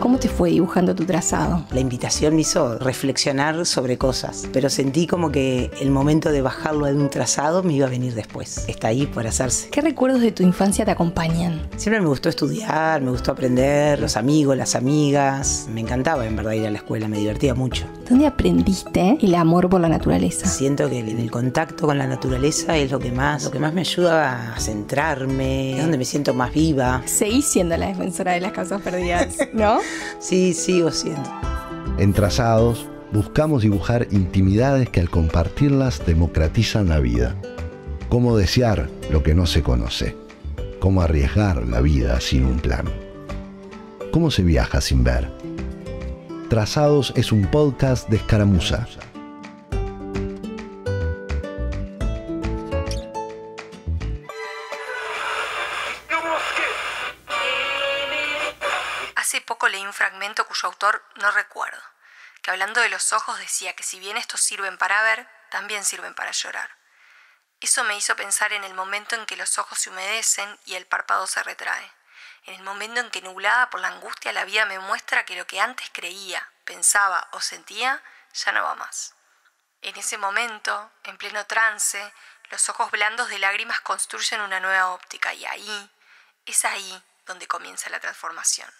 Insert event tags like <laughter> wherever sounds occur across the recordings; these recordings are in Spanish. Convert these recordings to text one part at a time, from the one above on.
¿Cómo te fue dibujando tu trazado? La invitación me hizo reflexionar sobre cosas, pero sentí como que el momento de bajarlo de un trazado me iba a venir después. Está ahí por hacerse. ¿Qué recuerdos de tu infancia te acompañan? Siempre me gustó estudiar, me gustó aprender, los amigos, las amigas. Me encantaba en verdad ir a la escuela, me divertía mucho. ¿Dónde aprendiste el amor por la naturaleza? Siento que en el contacto con la naturaleza es lo que más, lo que más me ayuda a centrarme, es donde me siento más viva. Seguís siendo la defensora de las causas perdidas, ¿no? Sí, sigo siendo. En trazados, buscamos dibujar intimidades que al compartirlas democratizan la vida. Cómo desear lo que no se conoce. Cómo arriesgar la vida sin un plan. ¿Cómo se viaja sin ver? Trazados es un podcast de escaramuza hablando de los ojos decía que si bien estos sirven para ver, también sirven para llorar. Eso me hizo pensar en el momento en que los ojos se humedecen y el párpado se retrae, en el momento en que nublada por la angustia la vida me muestra que lo que antes creía, pensaba o sentía ya no va más. En ese momento, en pleno trance, los ojos blandos de lágrimas construyen una nueva óptica y ahí, es ahí donde comienza la transformación.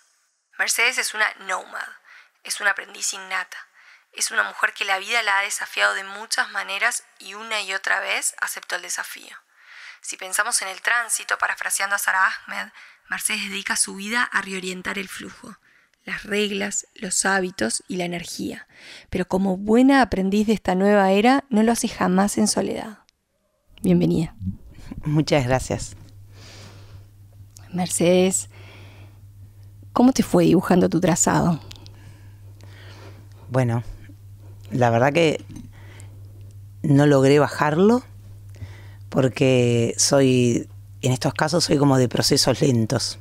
Mercedes es una nómada es una aprendiz innata. Es una mujer que la vida la ha desafiado de muchas maneras y una y otra vez aceptó el desafío. Si pensamos en el tránsito, parafraseando a Sara Ahmed, Mercedes dedica su vida a reorientar el flujo, las reglas, los hábitos y la energía. Pero como buena aprendiz de esta nueva era, no lo hace jamás en soledad. Bienvenida. Muchas gracias. Mercedes, ¿cómo te fue dibujando tu trazado? bueno, la verdad que no logré bajarlo porque soy, en estos casos soy como de procesos lentos.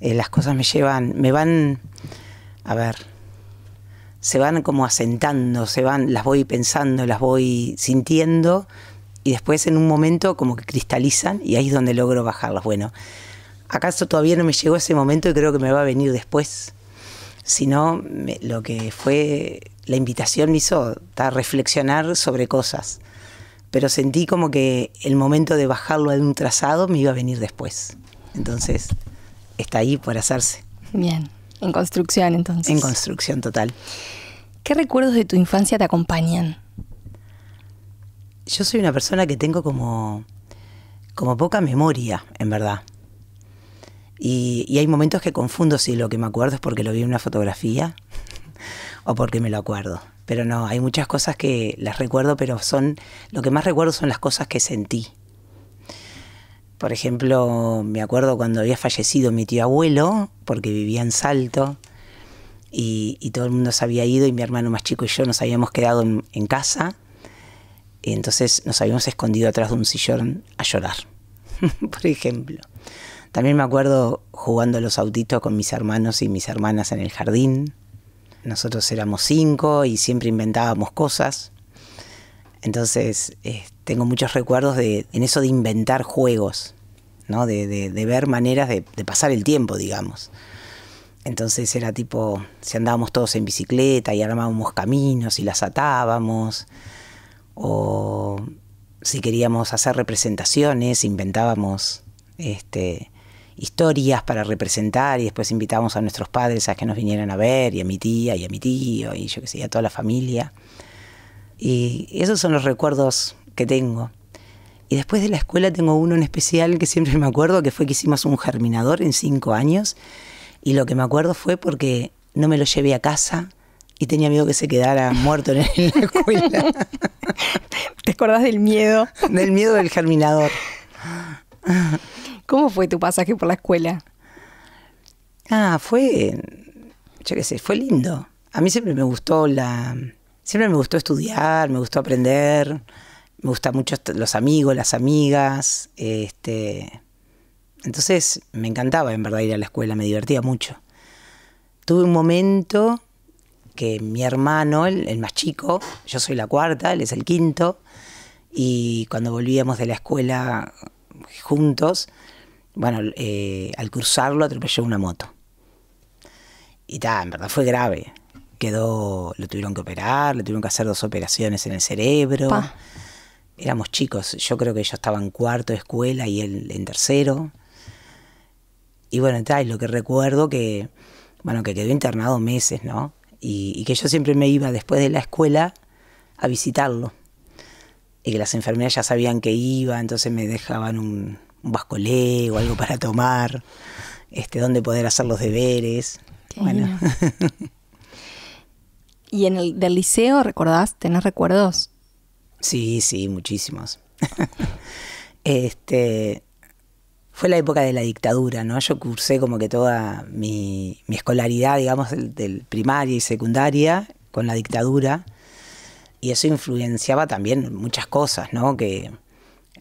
Eh, las cosas me llevan, me van, a ver, se van como asentando, se van, las voy pensando, las voy sintiendo y después en un momento como que cristalizan y ahí es donde logro bajarlas. Bueno, acaso todavía no me llegó ese momento y creo que me va a venir después sino lo que fue la invitación me hizo a reflexionar sobre cosas, pero sentí como que el momento de bajarlo de un trazado me iba a venir después. Entonces, está ahí por hacerse. Bien, en construcción entonces. En construcción total. ¿Qué recuerdos de tu infancia te acompañan? Yo soy una persona que tengo como, como poca memoria, en verdad. Y, hay momentos que confundo si lo que me acuerdo es porque lo vi en una fotografía <laughs> o porque me lo acuerdo. Pero no, hay muchas cosas que las recuerdo, pero son lo que más recuerdo son las cosas que sentí. Por ejemplo, me acuerdo cuando había fallecido mi tío abuelo, porque vivía en Salto, y, todo el mundo se había ido, y mi hermano más chico y yo nos habíamos quedado en, en casa, y entonces nos habíamos escondido atrás de un sillón a llorar, <laughs> por ejemplo. También me acuerdo jugando a los autitos con mis hermanos y mis hermanas en el jardín. Nosotros éramos cinco y siempre inventábamos cosas. Entonces eh, tengo muchos recuerdos en eso de inventar juegos, ¿no? de, ver maneras de, pasar el tiempo, digamos. Entonces era tipo, si andábamos todos en bicicleta y armábamos caminos y las atábamos, o si queríamos hacer representaciones, inventábamos este, historias para representar y después invitábamos a nuestros padres a que nos vinieran a ver y a mi tía y a mi tío y yo que sé, a toda la familia. Y esos son los recuerdos que tengo. Y después de la escuela tengo uno en especial que siempre me acuerdo, que fue que hicimos un germinador en cinco años. Y lo que me acuerdo fue porque no me lo llevé a casa y tenía miedo que se quedara <laughs> muerto en la escuela. ¿Te acordás del miedo? Del miedo del germinador. <laughs> ¿Cómo fue tu pasaje por la escuela? Ah, fue, yo qué sé, fue lindo. A mí siempre me gustó la, siempre me gustó estudiar, me gustó aprender, me gustan mucho los amigos, las amigas, este, entonces me encantaba en verdad ir a la escuela, me divertía mucho. Tuve un momento que mi hermano, el más chico, yo soy la cuarta, él es el quinto, y cuando volvíamos de la escuela juntos, bueno, eh, al cruzarlo atropelló una moto. Y tal, en verdad fue grave. Quedó, lo tuvieron que operar, le tuvieron que hacer dos operaciones en el cerebro. Éramos chicos, yo creo que yo estaba en cuarto de escuela y él en tercero. Y bueno, tal es lo que recuerdo que, bueno, que quedó internado meses, ¿no? Y, y que yo siempre me iba después de la escuela a visitarlo. Y que las enfermeras ya sabían que iba, entonces me dejaban un, un vascolé o algo para tomar, este, dónde poder hacer los deberes. bueno. <laughs> ¿Y en el del liceo recordás, tenés recuerdos? Sí, sí, muchísimos. <laughs> este fue la época de la dictadura, ¿no? Yo cursé como que toda mi, mi escolaridad, digamos, del, del, primaria y secundaria con la dictadura. Y eso influenciaba también muchas cosas, ¿no? Que,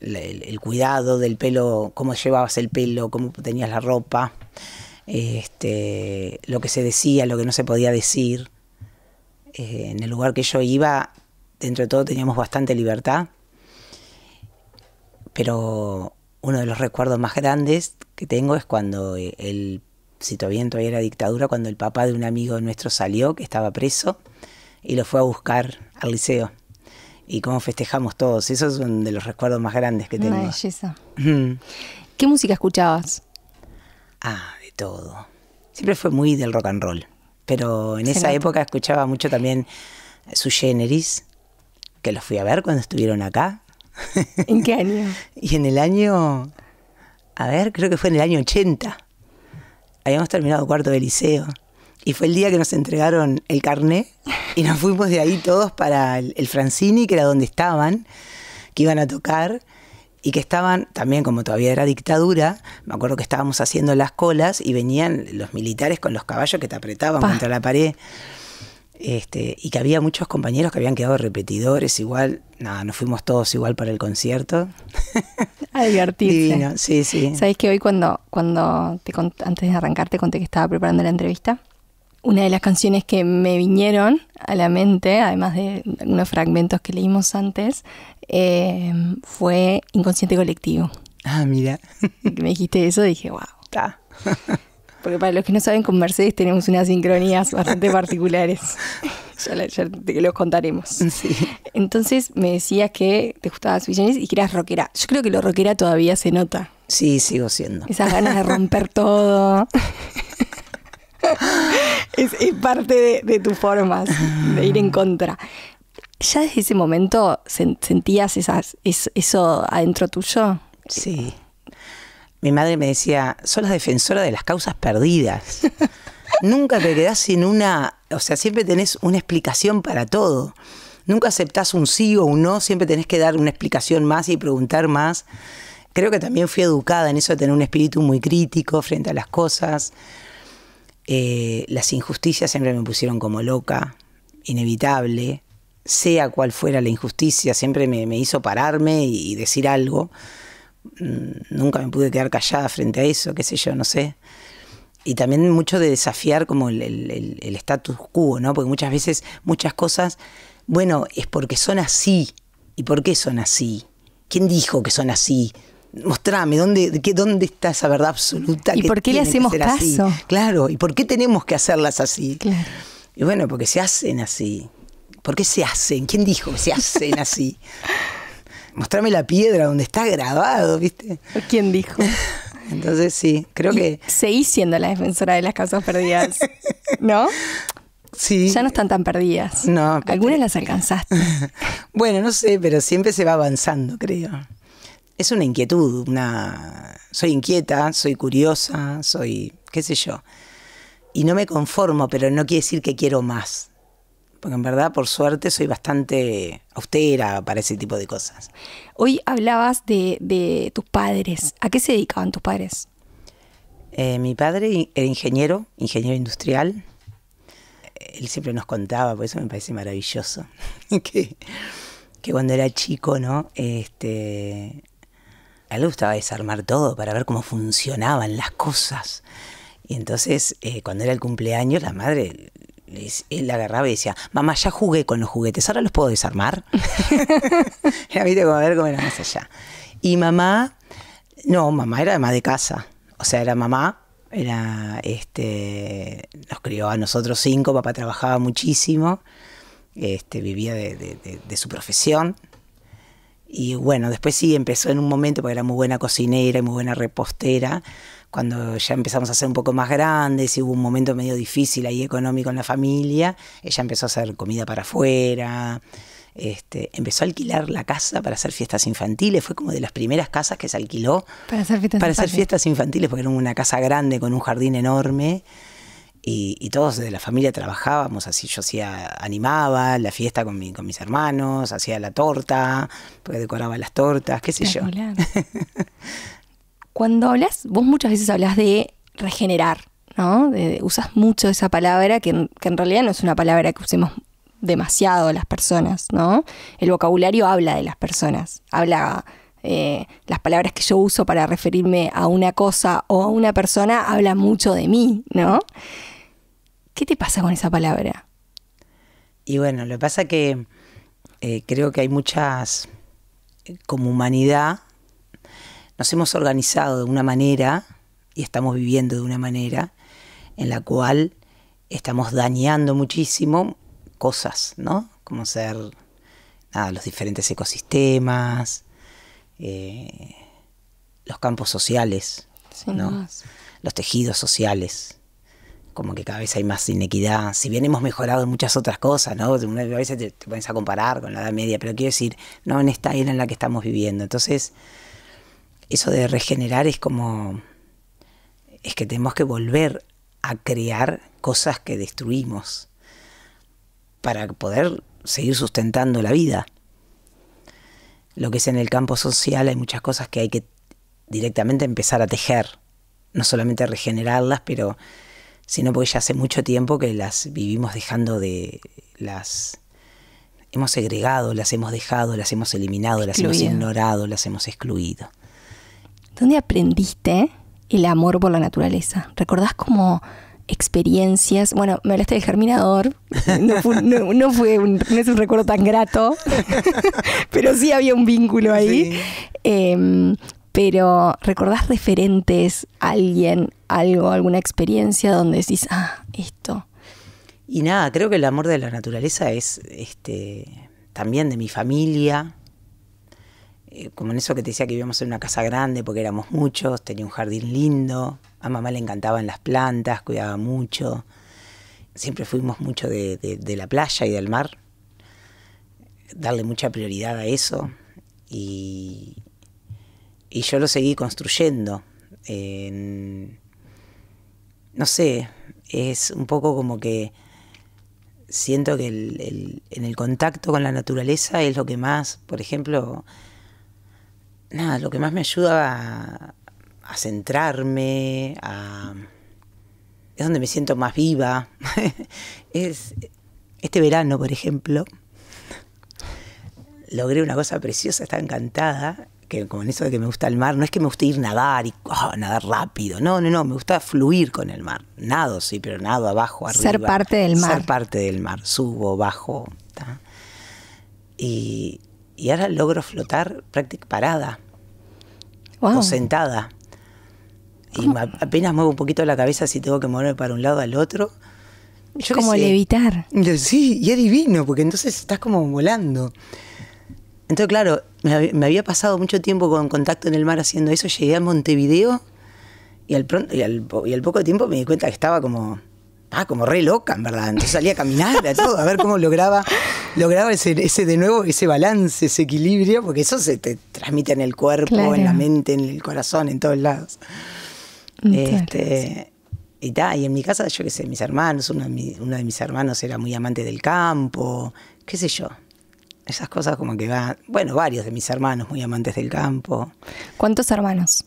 el, cuidado del pelo, cómo llevabas el pelo, cómo tenías la ropa, este, lo que se decía, lo que no se podía decir. Eh, en el lugar que yo iba, dentro de todo teníamos bastante libertad, pero uno de los recuerdos más grandes que tengo es cuando eh, el, si todavía todavía era dictadura, cuando el papá de un amigo nuestro salió, que estaba preso, y lo fue a buscar al liceo y cómo festejamos todos. eso es uno de los recuerdos más grandes que tengo. Una belleza. ¿Qué música escuchabas? Ah, de todo. Siempre fue muy del rock and roll. Pero en esa época escuchaba mucho también su generis, que los fui a ver cuando estuvieron acá. ¿En qué año? <laughs> y en el año. A ver, creo que fue en el año 80. Habíamos terminado cuarto de liceo. Y fue el día que nos entregaron el carné y nos fuimos de ahí todos para el, Francini, que era donde estaban, que iban a tocar y que estaban también, como todavía era dictadura, me acuerdo que estábamos haciendo las colas y venían los militares con los caballos que te apretaban contra la pared. Este, y que había muchos compañeros que habían quedado repetidores, igual, nada, nos fuimos todos igual para el concierto. A divertirse. Divino, sí, sí. ¿Sabés que hoy cuando, cuando te, antes de arrancarte, conté que estaba preparando la entrevista? una de las canciones que me vinieron a la mente, además de algunos fragmentos que leímos antes, eh, fue Inconsciente Colectivo. Ah, mira. me dijiste eso, y dije, wow. <laughs> Porque para los que no saben, con Mercedes tenemos unas sincronías bastante particulares. <laughs> ya, los contaremos. Entonces me decías que te gustaba visiones y que eras rockera. Yo creo que lo rockera todavía se nota. Sí, sigo siendo. Esas ganas de romper todo. <laughs> es, parte de, de tus formas de ir en contra. ¿Ya desde ese momento sentías esas, eso adentro tuyo? Sí. Mi madre me decía, sos la defensora de las causas perdidas. <laughs> Nunca te quedás sin una, o sea, siempre tenés una explicación para todo. Nunca aceptás un sí o un no, siempre tenés que dar una explicación más y preguntar más. Creo que también fui educada en eso de tener un espíritu muy crítico frente a las cosas. Eh, las injusticias siempre me pusieron como loca, inevitable, sea cual fuera la injusticia, siempre me, me hizo pararme y, decir algo. Mm, nunca me pude quedar callada frente a eso, qué sé yo, no sé. Y también mucho de desafiar como el, el, status quo, ¿no? Porque muchas veces, muchas cosas, bueno, es porque son así. ¿Y por qué son así? ¿Quién dijo que son así? mostrame dónde, qué, dónde está esa verdad absoluta. ¿Y por qué le hacemos caso? Claro, ¿y por qué tenemos que hacerlas así? Claro. Y bueno, porque se hacen así. ¿Por qué se hacen? ¿Quién dijo que se hacen así? <laughs> Mostrame la piedra donde está grabado, ¿viste? ¿Quién dijo? <laughs> Entonces sí, creo que... Seguís siendo la defensora de las casas perdidas, ¿no? Sí. Ya no están tan perdidas. No. Algunas las alcanzaste. <laughs> bueno, no sé, pero siempre se va avanzando, creo es una inquietud, una... Soy inquieta, soy curiosa, soy, qué sé yo. Y no me conformo, pero no quiere decir que quiero más. Porque en verdad, por suerte, soy bastante austera para ese tipo de cosas. Hoy hablabas de, tus padres. ¿A qué se dedicaban tus padres? Eh, mi padre era ingeniero, ingeniero industrial. Él siempre nos contaba, por eso me parece maravilloso, <laughs> que, que cuando era chico, ¿no? Este, a él le gustaba desarmar todo para ver cómo funcionaban las cosas. Y entonces, eh, cuando era el cumpleaños, la madre él agarraba y decía, mamá, ya jugué con los juguetes, ahora los puedo desarmar. a mí tengo a ver cómo era más allá. Y mamá, no, mamá era mamá de casa. O sea, era mamá, era, este, nos crió a nosotros cinco, papá trabajaba muchísimo, este, vivía de su profesión. Y bueno, después sí empezó en un momento, porque era muy buena cocinera y muy buena repostera, cuando ya empezamos a ser un poco más grandes y hubo un momento medio difícil ahí económico en la familia, ella empezó a hacer comida para afuera, este, empezó a alquilar la casa para hacer fiestas infantiles, fue como de las primeras casas que se alquiló para hacer fiestas, para hacer fiestas infantiles, porque era una casa grande con un jardín enorme y, todos de la familia trabajábamos así. Yo hacía, animaba la fiesta con, mis hermanos, hacía la torta, porque decoraba las tortas, qué sé yo. <laughs> Cuando hablas, vos muchas veces hablas de regenerar, ¿no? usas mucho esa palabra que, en realidad no es una palabra que usemos demasiado las personas, ¿no? El vocabulario habla de las personas, habla eh, las palabras que yo uso para referirme a una cosa o a una persona habla mucho de mí, ¿no? ¿Qué te pasa con esa palabra? Y bueno, lo que pasa que eh, creo que hay muchas, eh, como humanidad, nos hemos organizado de una manera y estamos viviendo de una manera en la cual estamos dañando muchísimo cosas, ¿no? Como ser nada, los diferentes ecosistemas, eh, los campos sociales, los tejidos sociales como que cada vez hay más inequidad. Si bien hemos mejorado en muchas otras cosas, ¿no? A veces te, pones a comparar con la Edad Media, pero quiero decir, no, en esta era en la que estamos viviendo. Entonces, eso de regenerar es como. es que tenemos que volver a crear cosas que destruimos para poder seguir sustentando la vida. Lo que es en el campo social, hay muchas cosas que hay que directamente empezar a tejer. No solamente regenerarlas, pero sino porque ya hace mucho tiempo que las vivimos dejando de las hemos segregado, las hemos dejado, las hemos eliminado, las hemos ignorado, las hemos excluido. ¿Dónde aprendiste el amor por la naturaleza? ¿Recordás como experiencias? Bueno, me hablaste del germinador, no fue, un, es un recuerdo tan grato, <laughs> pero sí había un vínculo ahí. Sí. Em, pero ¿recordás referentes, alguien, algo, alguna experiencia donde decís, ah, esto? Y nada, creo que el amor de la naturaleza es este también de mi familia, eh, como en eso que te decía que vivíamos en una casa grande porque éramos muchos, tenía un jardín lindo, a mamá le encantaban las plantas, cuidaba mucho, siempre fuimos mucho de, de la playa y del mar, darle mucha prioridad a eso y, y yo lo seguí construyendo. no sé, es un poco como que siento que en el contacto con la naturaleza es lo que más, por ejemplo, nada, lo que más me ayuda a, centrarme, a, es donde me siento más viva. <laughs> es, este verano, por ejemplo, logré una cosa preciosa, estaba encantada, que en eso de que me gusta el mar, no es que me guste ir nadar y ah, nadar rápido, no, no, no, me gusta fluir con el mar. Nado, sí, pero nado abajo, arriba. Ser parte del mar. Ser parte del mar, subo, bajo. Y, ahora logro flotar prácticamente parada o sentada. Y apenas muevo un poquito la cabeza si tengo que moverme para un lado al otro. Yo como levitar. Sí, y es divino, porque entonces estás como volando. Entonces, claro, me, había pasado mucho tiempo con contacto en el mar haciendo eso, llegué a Montevideo y al, pronto, y al, poco tiempo me di cuenta que estaba como, ah, como re loca, en verdad. Entonces salía a caminar, a todo, a ver cómo lograba, lograba ese, de nuevo, ese balance, ese equilibrio, porque eso se te transmite en el cuerpo, en la mente, en el corazón, en todos lados. Mm, este, y, y en mi casa, yo qué sé, mis hermanos, uno de mis hermanos era muy amante del campo, qué sé yo, esas cosas como que van, bueno, varios de mis hermanos muy amantes del campo. ¿Cuántos hermanos?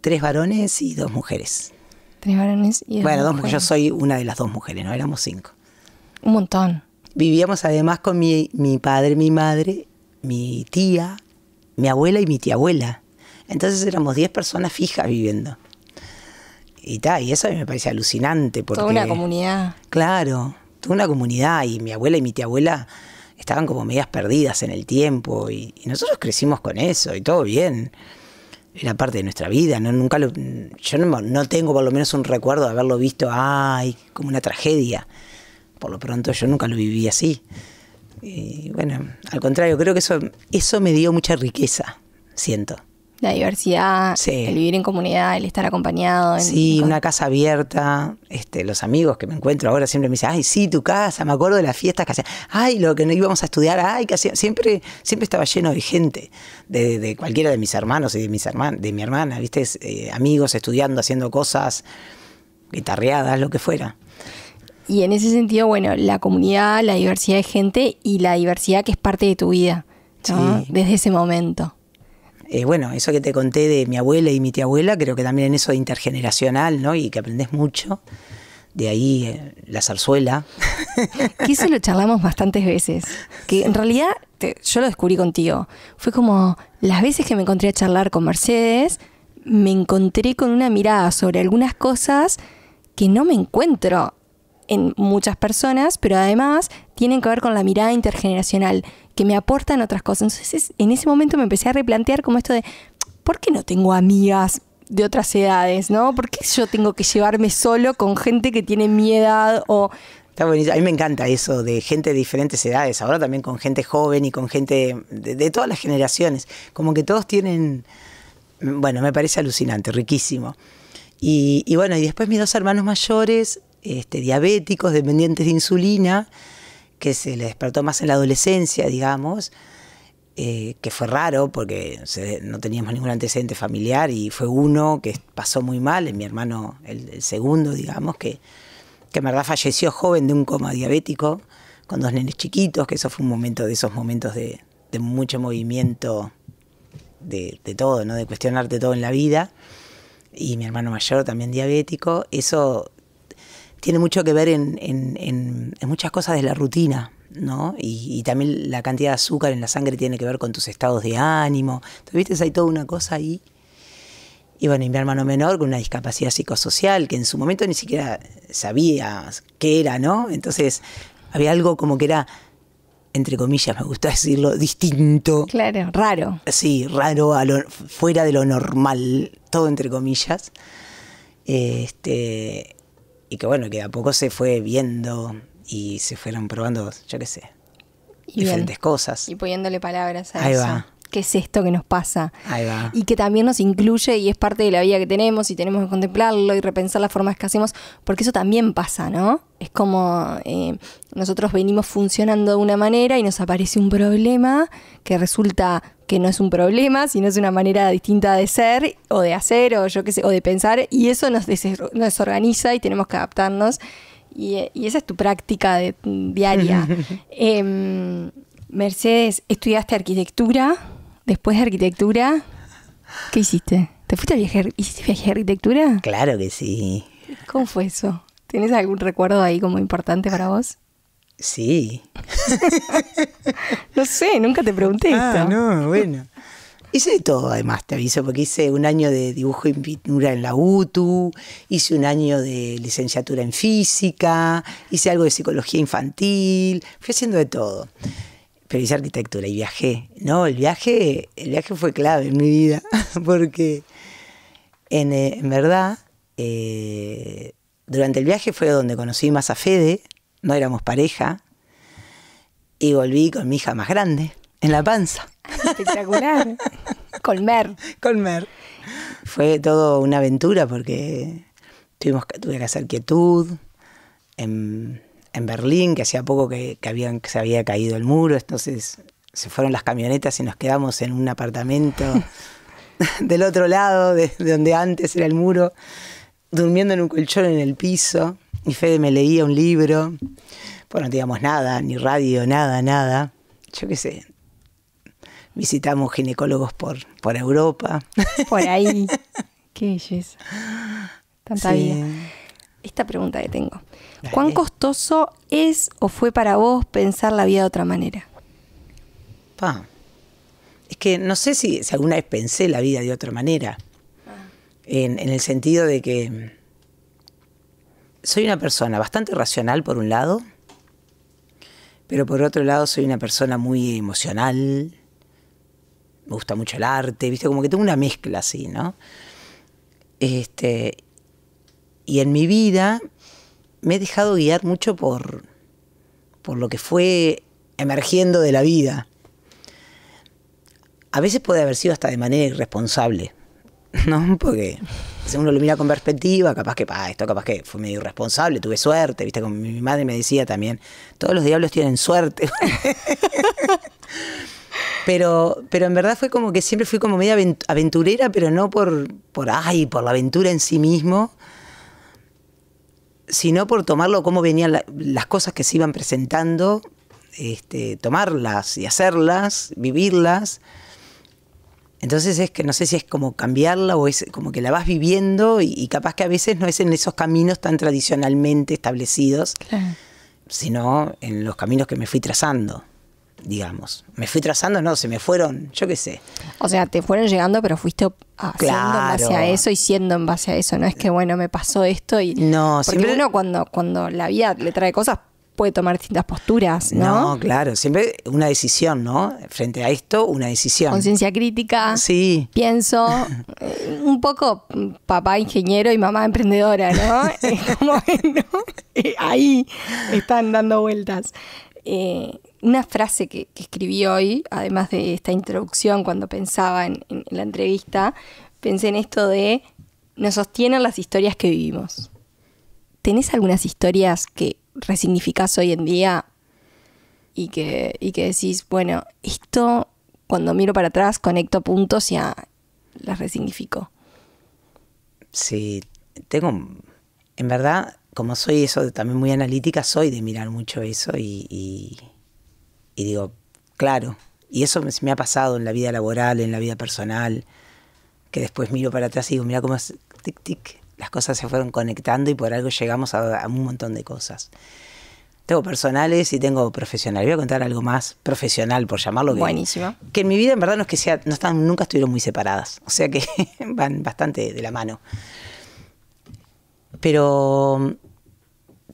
Tres varones y dos mujeres. Tres varones y dos Bueno, dos mujeres. yo soy una de las dos mujeres, ¿no? Éramos cinco. Un montón. Vivíamos además con mi, padre, mi madre, mi tía, mi abuela y mi tía abuela. Entonces éramos diez personas fijas viviendo. Y, ta, y eso a mí me parece alucinante. Porque, toda una comunidad. Claro, toda una comunidad. Y mi abuela y mi tía abuela estaban como medias perdidas en el tiempo y, nosotros crecimos con eso y todo bien. Era parte de nuestra vida, no, nunca lo, yo no, tengo por lo menos un recuerdo de haberlo visto ay, como una tragedia. Por lo pronto yo nunca lo viví así. Y bueno, al contrario, creo que eso, eso me dio mucha riqueza, siento. La diversidad, el vivir en comunidad, el estar acompañado. En, sí, una casa abierta. Este, los amigos que me encuentro ahora siempre me dicen, ay, sí, tu casa, me acuerdo de las fiestas que hacían, ay, lo que no íbamos a estudiar, ay, que Siempre, siempre estaba lleno de gente, de, cualquiera de mis hermanos y de, mis de mi hermana, ¿viste? Eh, amigos estudiando, haciendo cosas, guitarreadas, lo que fuera. Y en ese sentido, bueno, la comunidad, la diversidad de gente y la diversidad que es parte de tu vida, Desde ese momento. Eh, bueno, eso que te conté de mi abuela y mi tía abuela, creo que también en eso de intergeneracional, ¿no? Y que aprendes mucho. De ahí eh, la zarzuela. <laughs> Que eso lo charlamos bastantes veces. Que en realidad yo lo descubrí contigo. Fue como las veces que me encontré a charlar con Mercedes, me encontré con una mirada sobre algunas cosas que no me encuentro en muchas personas, pero además tienen que ver con la mirada intergeneracional, que me aportan otras cosas. Entonces en ese momento me empecé a replantear como esto de, ¿por qué no tengo amigas de otras edades? ¿no? ¿Por qué yo tengo que llevarme solo con gente que tiene mi edad o Está bonito. A mí me encanta eso de gente de diferentes edades, ahora también con gente joven y con gente de, todas las generaciones. Como que todos tienen, bueno, me parece alucinante, riquísimo. Y, y bueno, y después mis dos hermanos mayores, este, diabéticos, dependientes de insulina, que se le despertó más en la adolescencia, digamos, eh, que fue raro porque no teníamos ningún antecedente familiar y fue uno que pasó muy mal, mi hermano, el, segundo, digamos, que, que en verdad falleció joven de un coma diabético con dos nenes chiquitos, que eso fue un momento de esos momentos de, mucho movimiento de, todo, ¿no? De cuestionarte todo en la vida. Y mi hermano mayor también diabético. Eso tiene mucho que ver en, muchas cosas de la rutina, ¿no? Y, también la cantidad de azúcar en la sangre tiene que ver con tus estados de ánimo. Entonces, viste, hay toda una cosa ahí. Y bueno, y mi hermano menor con una discapacidad psicosocial que en su momento ni siquiera sabía qué era, ¿no? Entonces, había algo como que era entre comillas, me gusta decirlo, distinto. Claro, raro. Sí, raro, fuera de lo normal, todo entre comillas. Este, y que bueno, que a poco se fue viendo y se fueron probando, yo qué sé, diferentes cosas. Y poniéndole palabras a Ahí ¿Qué es esto que nos pasa? Ahí va. Y que también nos incluye y es parte de la vida que tenemos y tenemos que contemplarlo y repensar las formas que hacemos, porque eso también pasa, ¿no? Es como eh, nosotros venimos funcionando de una manera y nos aparece un problema que resulta que no es un problema, sino es una manera distinta de ser o de hacer o yo qué sé, o de pensar y eso nos, desorganiza y tenemos que adaptarnos y, esa es tu práctica mm, diaria. <laughs> Em, Mercedes, estudiaste arquitectura, después de arquitectura, ¿qué hiciste? ¿Te fuiste a viajar? ¿Hiciste viaje de arquitectura? Claro que sí. ¿Cómo fue eso? ¿Tienes algún recuerdo ahí como importante para vos? Sí. <laughs> no sé, nunca te pregunté ah, No, bueno. Hice de todo, además, te aviso, porque hice un año de dibujo y pintura en la UTU, hice un año de licenciatura en física, hice algo de psicología infantil, fui haciendo de todo. Pero hice arquitectura y viajé. No, el viaje, el viaje fue clave en mi vida, <laughs> porque en, eh, verdad, eh, durante el viaje fue donde conocí más a Fede, no éramos pareja, y volví con mi hija más grande, en la panza. Espectacular. <laughs> Colmer. Colmer. Fue todo una aventura porque tuvimos, que hacer quietud en, Berlín, que hacía poco que, habían, se había caído el muro, entonces se fueron las camionetas y nos quedamos en un apartamento <laughs> del otro lado, de, de donde antes era el muro, durmiendo en un colchón en el piso. Mi Fede me leía un libro, Bueno, no teníamos nada, ni radio, nada, nada. Yo qué sé, visitamos ginecólogos por, por Europa. <laughs> Por ahí. qué belleza. Tanta vida. Esta pregunta que tengo. ¿Cuán costoso es o fue para vos pensar la vida de otra manera? Es que no sé si, alguna vez pensé la vida de otra manera. Ah. en el sentido de que soy una persona bastante racional por un lado, pero por otro lado soy una persona muy emocional, me gusta mucho el arte, ¿viste? Como que tengo una mezcla así, ¿no? Este, y en mi vida me he dejado guiar mucho por, por lo que fue emergiendo de la vida. A veces puede haber sido hasta de manera irresponsable, <laughs> ¿no? Porque si uno lo mira con perspectiva, capaz que, pa, esto capaz que fue medio irresponsable, tuve suerte, viste, como mi madre me decía también, todos los diablos tienen suerte. <laughs> pero, pero en verdad fue como que siempre fui como media aventurera, pero no por, por, ay, por la aventura en sí mismo, sino por tomarlo como venían las cosas que se iban presentando, este, tomarlas y hacerlas, vivirlas entonces es que no sé si es como cambiarla o es como que la vas viviendo y, capaz que a veces no es en esos caminos tan tradicionalmente establecidos, sino en los caminos que me fui trazando, digamos. Me fui trazando, no, se me fueron, yo qué sé. O sea, te fueron llegando, pero fuiste haciendo en base a eso y siendo en base a eso. No es que, bueno, me pasó esto y... No, Porque uno cuando, cuando la vida le trae cosas puede tomar distintas posturas, ¿no? No, claro, siempre una decisión, ¿no? Frente a esto, una decisión. Conciencia crítica. Sí. Pienso, <laughs> un poco mm, papá ingeniero y mamá emprendedora, ¿no? <laughs> Ahí están dando vueltas. Eh, una frase que, escribí hoy, además de esta introducción cuando pensaba en la entrevista, pensé en esto de nos sostienen las historias que vivimos. ¿Tenés algunas historias que, resignificás hoy en día y que, y que decís, bueno, esto cuando miro para atrás conecto puntos y las resignifico. Sí, tengo, en verdad, como soy eso, también muy analítica, soy de mirar mucho eso y, digo, claro, y eso me, me, ha pasado en la vida laboral, en la vida personal, que después miro para atrás y digo, mira cómo es, tic, tic, las cosas se fueron conectando y por algo llegamos a, un montón de cosas. Tengo personales y tengo profesional Voy a contar algo más profesional, por llamarlo. bien. Buenísimo. Que en mi vida, en verdad, no que sea, no están, nunca estuvieron muy separadas. O sea que <laughs> van bastante de la mano. Pero mm,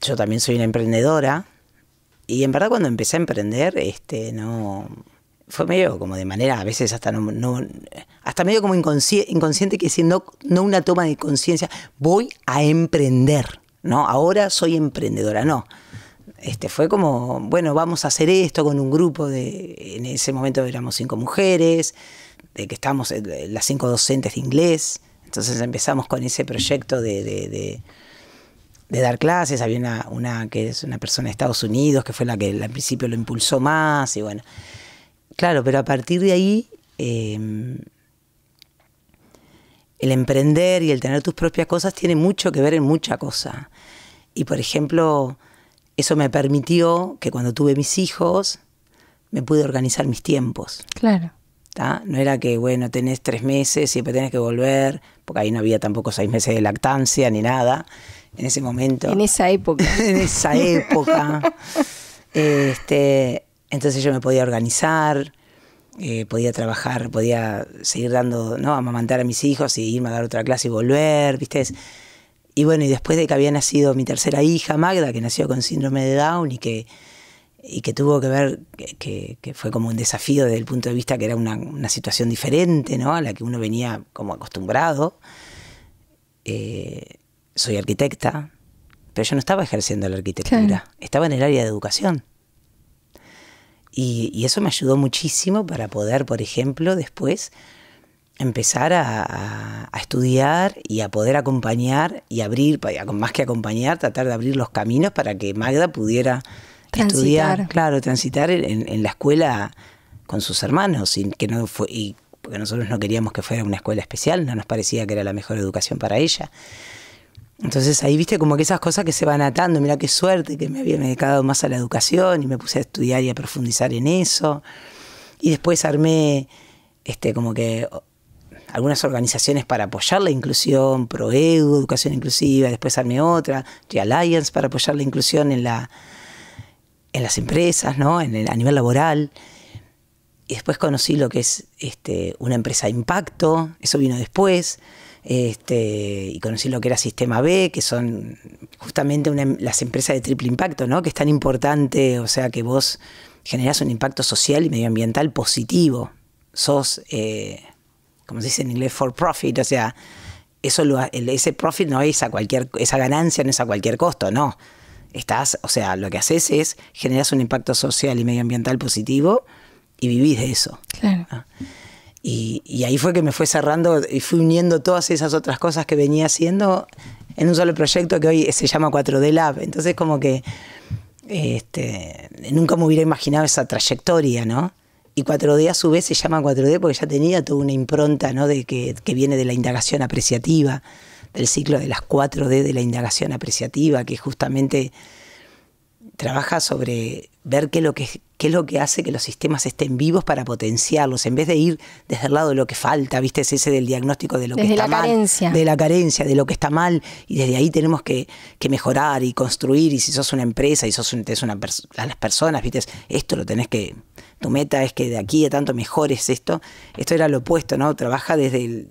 yo también soy una emprendedora. Y en verdad, cuando empecé a emprender, este, no fue medio como de manera, a veces hasta no, hasta medio como inconsciente, que siendo no, una toma de conciencia, voy a emprender, ¿no? Ahora soy emprendedora, no. Este, fue como, bueno, vamos a hacer esto con un grupo de, en ese momento éramos cinco mujeres, de que estábamos eh, las cinco docentes de inglés, entonces empezamos con ese proyecto de, de, dar clases, había una, una que es una persona de Estados Unidos que fue la que al principio lo impulsó más y bueno, Claro, pero a partir de ahí, eh, el emprender y el tener tus propias cosas tiene mucho que ver en mucha cosa. Y por ejemplo, eso me permitió que cuando tuve mis hijos, me pude organizar mis tiempos. Claro. No era que, bueno, tenés tres meses, siempre tenés que volver, porque ahí no había tampoco seis meses de lactancia ni nada en ese momento. En esa época. <laughs> en esa época. <laughs> este, entonces yo me podía organizar, eh, podía trabajar, podía seguir dando, ¿no? Amamantar a mis hijos y irme a dar otra clase y volver, ¿viste? Y bueno, y después de que había nacido mi tercera hija, Magda, que nació con síndrome de Down y que, y que tuvo que ver, que, fue como un desafío desde el punto de vista que era una, situación diferente, ¿no? A la que uno venía como acostumbrado. Eh, soy arquitecta, pero yo no estaba ejerciendo la arquitectura, estaba en el área de educación. Y, eso me ayudó muchísimo para poder, por ejemplo, después empezar a, estudiar y a poder acompañar y abrir, más que acompañar, tratar de abrir los caminos para que Magda pudiera estudiar, claro, transitar en, la escuela con sus hermanos sin que no fue, y porque nosotros no queríamos que fuera una escuela especial, no nos parecía que era la mejor educación para ella. Entonces ahí viste como que esas cosas que se van atando, mira qué suerte que me había dedicado más a la educación y me puse a estudiar y a profundizar en eso. Y después armé este, como que algunas organizaciones para apoyar la inclusión, ProEU, Educación Inclusiva, después armé otra, The Alliance para apoyar la inclusión en en las empresas, ¿no? En el, a nivel laboral. Y después conocí lo que es este, una empresa de impacto, eso vino después este, y conocí lo que era Sistema B, que son justamente em, las empresas de triple impacto, ¿no? que es tan importante, o sea, que vos generás un impacto social y medioambiental positivo, sos, eh, como se dice en inglés, for profit, o sea, eso lo, ese profit no es a cualquier, esa ganancia no es a cualquier costo, no. Estás, o sea, lo que haces es generas un impacto social y medioambiental positivo y vivís de eso. Claro. Ah. Y, ahí fue que me fue cerrando y fui uniendo todas esas otras cosas que venía haciendo en un solo proyecto que hoy se llama 4D Lab. Entonces como que este, nunca me hubiera imaginado esa trayectoria, ¿no? Y 4D a su vez se llama 4D porque ya tenía toda una impronta, ¿no? De que, que viene de la indagación apreciativa, del ciclo de las 4D de la indagación apreciativa, que justamente trabaja sobre ver qué es lo que qué es lo que hace que los sistemas estén vivos para potenciarlos, en vez de ir desde el lado de lo que falta, viste, es ese del diagnóstico de lo que está la mal, carencia. de la carencia, de lo que está mal, y desde ahí tenemos que, mejorar y construir, y si sos una empresa y sos una las personas, viste, esto lo tenés que, tu meta es que de aquí a tanto mejores esto, esto era lo opuesto, ¿no? Trabaja desde el,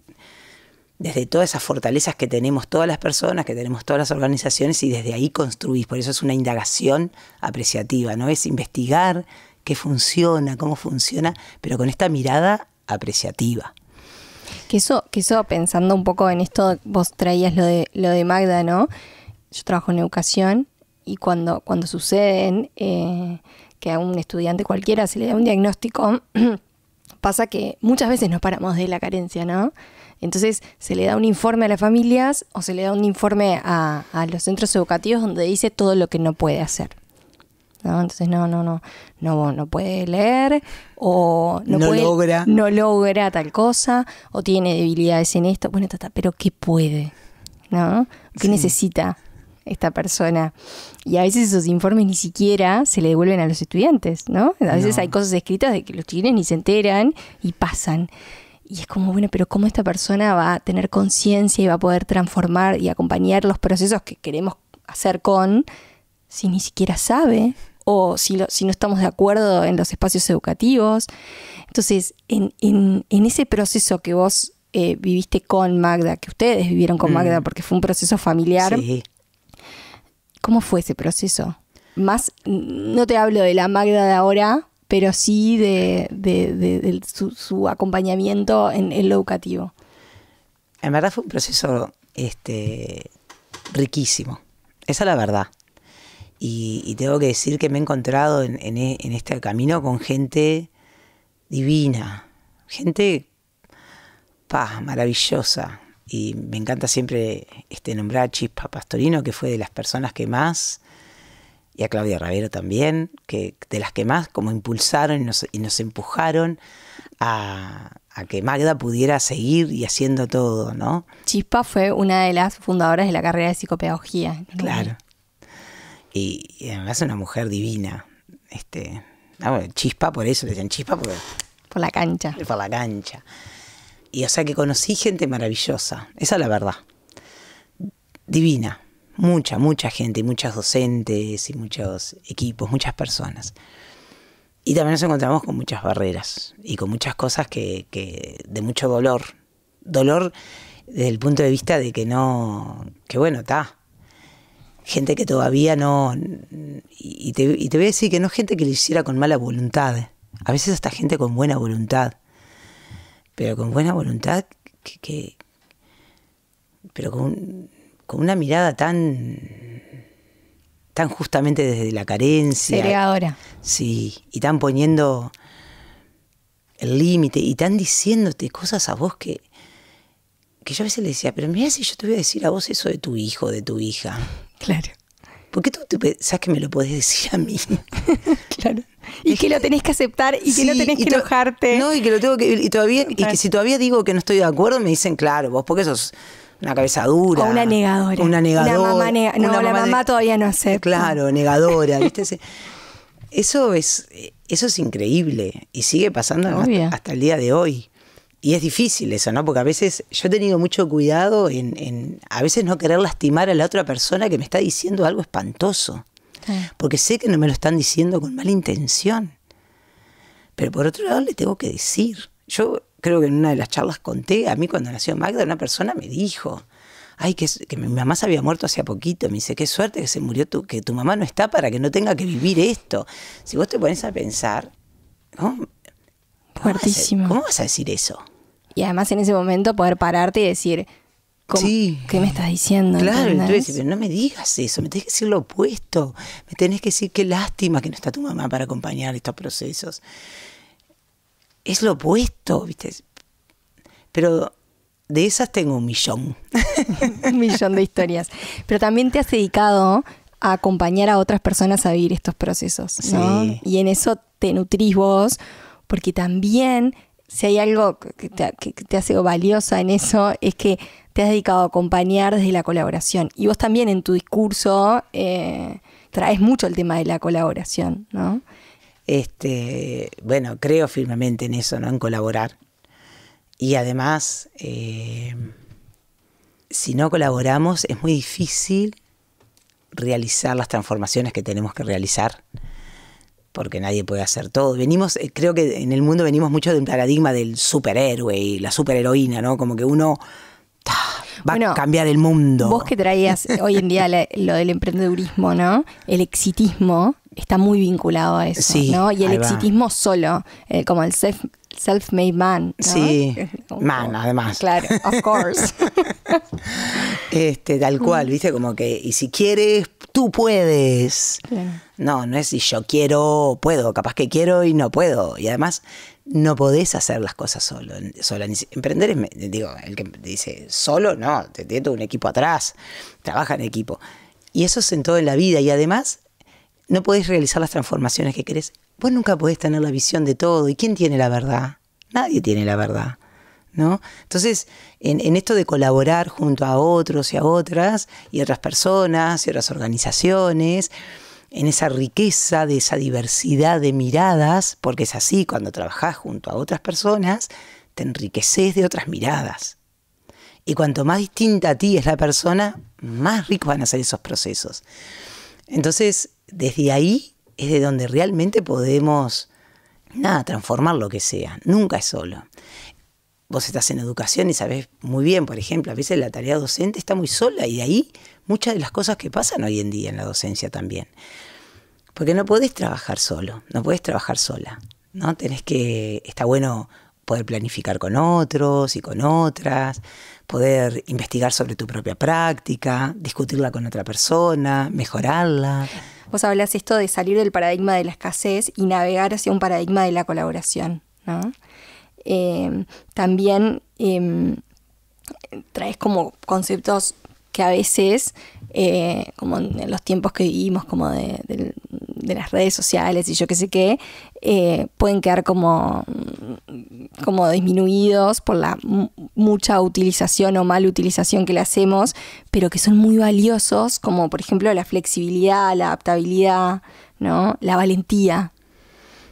desde todas esas fortalezas que tenemos todas las personas, que tenemos todas las organizaciones y desde ahí construís. Por eso es una indagación apreciativa, ¿no? Es investigar qué funciona, cómo funciona, pero con esta mirada apreciativa. Que eso, que eso pensando un poco en esto, vos traías lo de, lo de Magda, ¿no? Yo trabajo en educación y cuando, cuando suceden eh, que a un estudiante cualquiera se le da un diagnóstico, <clears throat> pasa que muchas veces nos paramos de la carencia, ¿no? Entonces se le da un informe a las familias o se le da un informe a, los centros educativos donde dice todo lo que no puede hacer. ¿no? Entonces, no, no, no, no, no puede leer o no, puede, logra. No logra tal cosa o tiene debilidades en esto. Bueno, pero ¿qué puede? ¿No? ¿Qué necesita esta persona? Y a veces esos informes ni siquiera se le devuelven a los estudiantes, ¿no? A veces hay cosas escritas de que los chilenos ni se enteran y pasan. Y es como, bueno, pero ¿cómo esta persona va a tener conciencia y va a poder transformar y acompañar los procesos que queremos hacer con si ni siquiera sabe o si, si no estamos de acuerdo en los espacios educativos? Entonces, en, ese proceso que vos eh, viviste con Magda, que ustedes vivieron con mm. Magda porque fue un proceso familiar, ¿cómo fue ese proceso? Más, no te hablo de la Magda de ahora, pero sí de, su, acompañamiento en, el lo educativo. En verdad fue un proceso este, riquísimo, esa es la verdad. Y, tengo que decir que me he encontrado en, e, este camino con gente divina, gente maravillosa. Y me encanta siempre este, nombrar a Chispa Pastorino, que fue de las personas que más y a Claudia Ravero también, que de las que más como impulsaron y nos, empujaron a, que Magda pudiera seguir y haciendo todo, ¿no? Chispa fue una de las fundadoras de la carrera de psicopedagogía. Claro. Y, además una mujer divina. Este, ah, Chispa por eso, le decían Chispa por la cancha. Por la cancha. Y o sea que conocí gente maravillosa, esa es la verdad. Divina, mucha, mucha gente, y muchas docentes y muchos equipos, muchas personas. Y también nos encontramos con muchas barreras y con muchas cosas que, de mucho dolor. Dolor desde el punto de vista de que no, que bueno, está. Gente que todavía no, y te, voy a decir que no gente que lo hiciera con mala voluntad, a veces hasta gente con buena voluntad, pero con buena voluntad que, que pero con, una mirada tan tan justamente desde la carencia. ahora. Sí, y tan poniendo el límite y tan diciéndote cosas a vos que, que yo a veces le decía, pero mira si yo te voy a decir a vos eso de tu hijo, de tu hija. <laughs> Claro. ¿Por qué tú sabes que me lo podés decir a mí? <laughs> claro. Y que, lo tenés que aceptar y que no tenés que enojarte. No, y que lo tengo que. Y, todavía, y que si todavía digo que no estoy de acuerdo, me dicen, claro, vos porque sos una cabeza dura. una negadora. Una negadora. no, la mamá todavía no acepta. Claro, negadora, ¿viste? Eso es, eso es increíble y sigue pasando hasta, el día de hoy. Y es difícil eso, ¿no? Porque a veces yo he tenido mucho cuidado en, a veces no querer lastimar a la otra persona que me está diciendo algo espantoso. Porque sé que no me lo están diciendo con mala intención. Pero por otro lado le tengo que decir. Yo creo que en una de las charlas conté, a mí cuando nació Magda, una persona me dijo, ay, que, mi mamá se había muerto hace poquito. Me dice, qué suerte que se murió tu, que tu mamá no está para que no tenga que vivir esto. Si vos te pones a pensar, ¿Cómo, vas a, decir eso? Y además en ese momento poder pararte y decir, sí. ¿qué me estás diciendo? Claro, pero no me digas eso, me tenés que decir lo opuesto, me tenés que decir qué lástima que no está tu mamá para acompañar estos procesos es lo opuesto, ¿viste? Pero de esas tengo un millón. <laughs> un millón de historias. Pero también te has dedicado a acompañar a otras personas a vivir estos procesos, ¿no? Y en eso te nutrís vos, porque también, si hay algo que te, que te hace valiosa en eso, es que te has dedicado a acompañar desde la colaboración. Y vos también en tu discurso eh, traes mucho el tema de la colaboración, ¿no? Este, bueno, creo firmemente en eso, ¿no? En colaborar. Y además, eh, si no colaboramos, es muy difícil realizar las transformaciones que tenemos que realizar, porque nadie puede hacer todo. Venimos, eh, creo que en el mundo venimos mucho de un paradigma del superhéroe y la superheroína, ¿no? Como que uno va a cambiar el mundo. Vos que traías hoy en día lo del emprendedurismo, ¿no? El exitismo está muy vinculado a eso, ¿no? Y el exitismo solo, eh, como el self, self-made man. Sí, <laughs> man además. Claro, of course. <laughs> este, tal cual, viste, como que, y si quieres, tú puedes. No, no es si yo quiero, puedo, capaz que quiero y no puedo. Y además, no podés hacer las cosas solo. Emprender es, digo, el que dice solo, no, te tiene un equipo atrás, trabaja en equipo. Y eso es en todo en la vida. Y además, no podés realizar las transformaciones que querés. Vos nunca podés tener la visión de todo. ¿Y quién tiene la verdad? Nadie tiene la verdad. ¿No? Entonces, en, en, esto de colaborar junto a otros y a otras, y otras personas, y otras organizaciones, en esa riqueza de esa diversidad de miradas, porque es así, cuando trabajás junto a otras personas, te enriqueces de otras miradas. Y cuanto más distinta a ti es la persona, más ricos van a ser esos procesos. Entonces, desde ahí es de donde realmente podemos, nada, transformar lo que sea. Nunca es solo. Vos estás en educación y sabés muy bien, por ejemplo, a veces la tarea docente está muy sola y de ahí muchas de las cosas que pasan hoy en día en la docencia también. Porque no podés trabajar solo, no podés trabajar sola, ¿no? Tenés que, está bueno poder planificar con otros y con otras, poder investigar sobre tu propia práctica, discutirla con otra persona, mejorarla. Vos hablas esto de salir del paradigma de la escasez y navegar hacia un paradigma de la colaboración, ¿no? Eh, también em, traes como conceptos que a veces, eh, como en los tiempos que vivimos, como de, las redes sociales y yo qué sé qué, eh, pueden quedar como, como disminuidos por la mucha utilización o mal utilización que le hacemos, pero que son muy valiosos, como por ejemplo la flexibilidad, la adaptabilidad, ¿no? la valentía.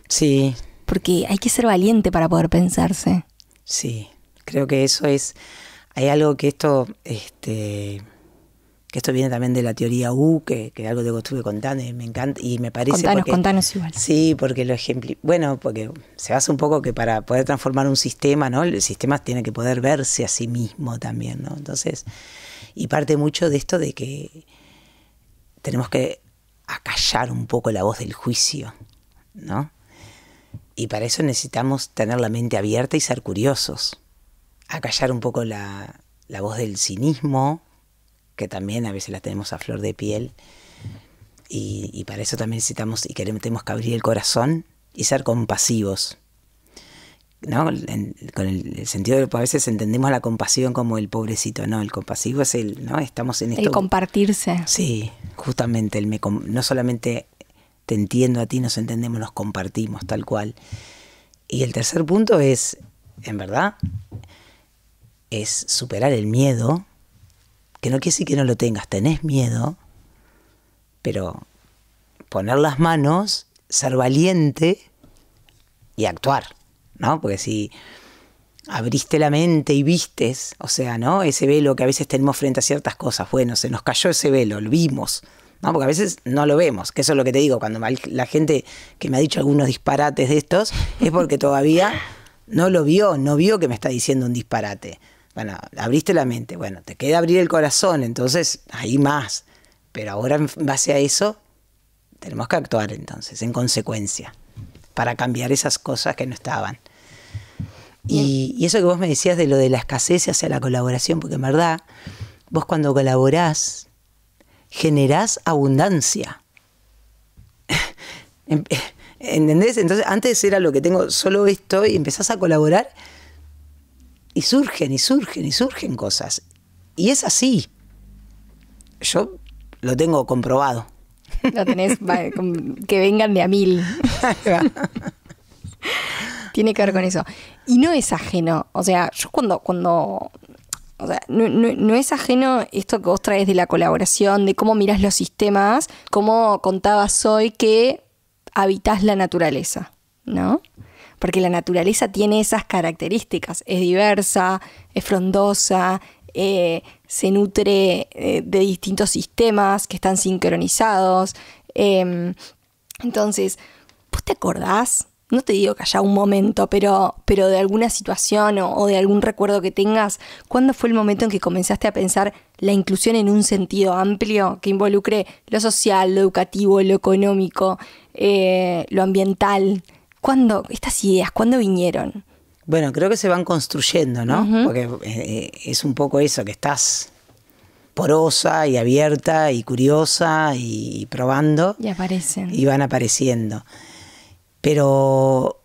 Sí. Porque hay que ser valiente para poder pensarse. Sí, creo que eso es hay algo que esto este, que esto viene también de la teoría U, que, que algo que estuve contando y eh, me encanta, y me parece... Contanos, contanos igual. Sí, porque lo ejemplo, bueno, porque se basa un poco que para poder transformar un sistema, ¿no? El sistema tiene que poder verse a sí mismo también, ¿no? Entonces, y parte mucho de esto de que tenemos que acallar un poco la voz del juicio, ¿no? Y para eso necesitamos tener la mente abierta y ser curiosos, acallar un poco la, la voz del cinismo, que también a veces las tenemos a flor de piel. Y, para eso también necesitamos y queremos tenemos que abrir el corazón y ser compasivos. ¿no? con el, sentido de que a veces entendemos la compasión como el pobrecito, no, el compasivo es el, ¿no? Estamos en esto. El compartirse. Sí, justamente, el no solamente te entiendo a ti, nos entendemos, nos compartimos, tal cual. Y el tercer punto es, en verdad, es superar el miedo que no quiere decir que no lo tengas, tenés miedo, pero poner las manos, ser valiente y actuar, ¿no? Porque si abriste la mente y vistes, o sea, ¿no? Ese velo que a veces tenemos frente a ciertas cosas, bueno, se nos cayó ese velo, lo vimos, ¿no? Porque a veces no lo vemos, que eso es lo que te digo, cuando la gente que me ha dicho algunos disparates de estos, es porque todavía no lo vio, no vio que me está diciendo un disparate. Bueno, abriste la mente, bueno, te queda abrir el corazón, entonces ahí más. Pero ahora en base a eso, tenemos que actuar entonces, en consecuencia, para cambiar esas cosas que no estaban. Y, eso que vos me decías de lo de la escasez hacia la colaboración, porque en verdad, vos cuando colaborás, generás abundancia. <laughs> Em, eh, ¿Entendés? Entonces, antes era lo que tengo solo esto y empezás a colaborar y surgen y surgen y surgen cosas. Y es así. Yo lo tengo comprobado. Lo tenés que vengan de a mil. <laughs> Tiene que ver con eso. Y no es ajeno. O sea, yo cuando, cuando no, es ajeno esto que vos traes de la colaboración, de cómo miras los sistemas, cómo contabas hoy que habitas la naturaleza, ¿no? porque la naturaleza tiene esas características, es diversa, es frondosa, eh, se nutre eh, de distintos sistemas que están sincronizados. Em, entonces, ¿vos te acordás? No te digo que haya un momento, pero, pero de alguna situación o, de algún recuerdo que tengas, ¿cuándo fue el momento en que comenzaste a pensar la inclusión en un sentido amplio que involucre lo social, lo educativo, lo económico, eh, lo ambiental. ¿Cuándo, estas ideas, cuándo vinieron? Bueno, creo que se van construyendo, ¿no? Porque eh, es un poco eso, que estás porosa y abierta y curiosa y probando. Y aparecen. Y van apareciendo. Pero